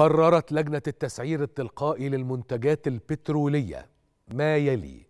قررت لجنة التسعير التلقائي للمنتجات البترولية ما يلي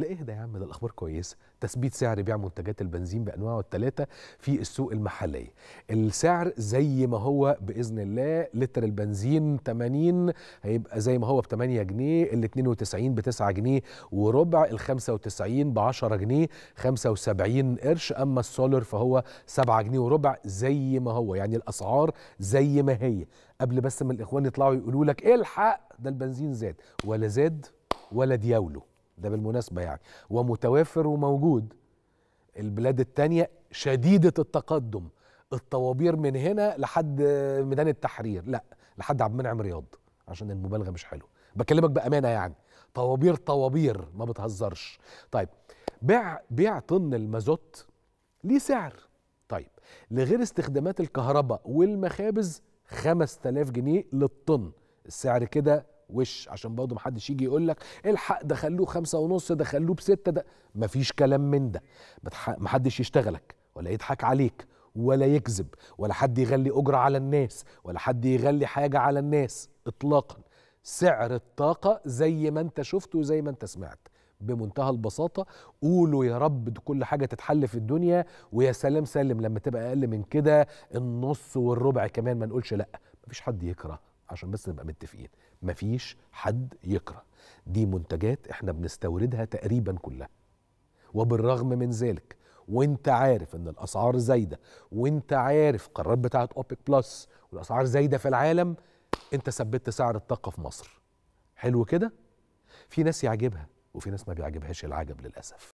لا اهدى يا عم ده الاخبار كويسه تثبيت سعر بيع منتجات البنزين بانواعه الثلاثه في السوق المحليه السعر زي ما هو باذن الله لتر البنزين 80 هيبقى زي ما هو ب 8 جنيه ال 92 ب 9 جنيه وربع ال 95 ب 10 جنيه 75 قرش اما السولر فهو 7 جنيه وربع زي ما هو يعني الاسعار زي ما هي قبل بس ما الاخوان يطلعوا يقولوا لك إيه الحق ده البنزين زاد ولا زاد ولا دياوله ده بالمناسبة يعني ومتوافر وموجود البلاد التانية شديدة التقدم الطوابير من هنا لحد ميدان التحرير لا لحد عبد المنعم رياض عشان المبالغة مش حلوة بكلمك بأمانة يعني طوابير طوابير ما بتهزرش طيب بيع بيع طن المازوت ليه سعر طيب لغير استخدامات الكهرباء والمخابز 5000 جنيه للطن السعر كده وش عشان برضه محدش يجي يقول لك الحق ده خلوه خمسة ونص ده خلوه بستة ده مفيش كلام من ده محدش يشتغلك ولا يضحك عليك ولا يكذب ولا حد يغلي أجرة على الناس ولا حد يغلي حاجة على الناس إطلاقا سعر الطاقة زي ما أنت شفت وزي ما أنت سمعت بمنتهى البساطة قولوا يا رب كل حاجة تتحل في الدنيا ويا سلام سلم لما تبقى أقل من كده النص والربع كمان ما نقولش لأ مفيش حد يكره عشان بس نبقى متفقين مفيش حد يكره دي منتجات احنا بنستوردها تقريبا كلها وبالرغم من ذلك وانت عارف ان الاسعار زايده وانت عارف قرارات بتاعه اوبك بلس والاسعار زايده في العالم انت ثبت سعر الطاقه في مصر حلو كده في ناس يعجبها وفي ناس ما بيعجبهاش العجب للاسف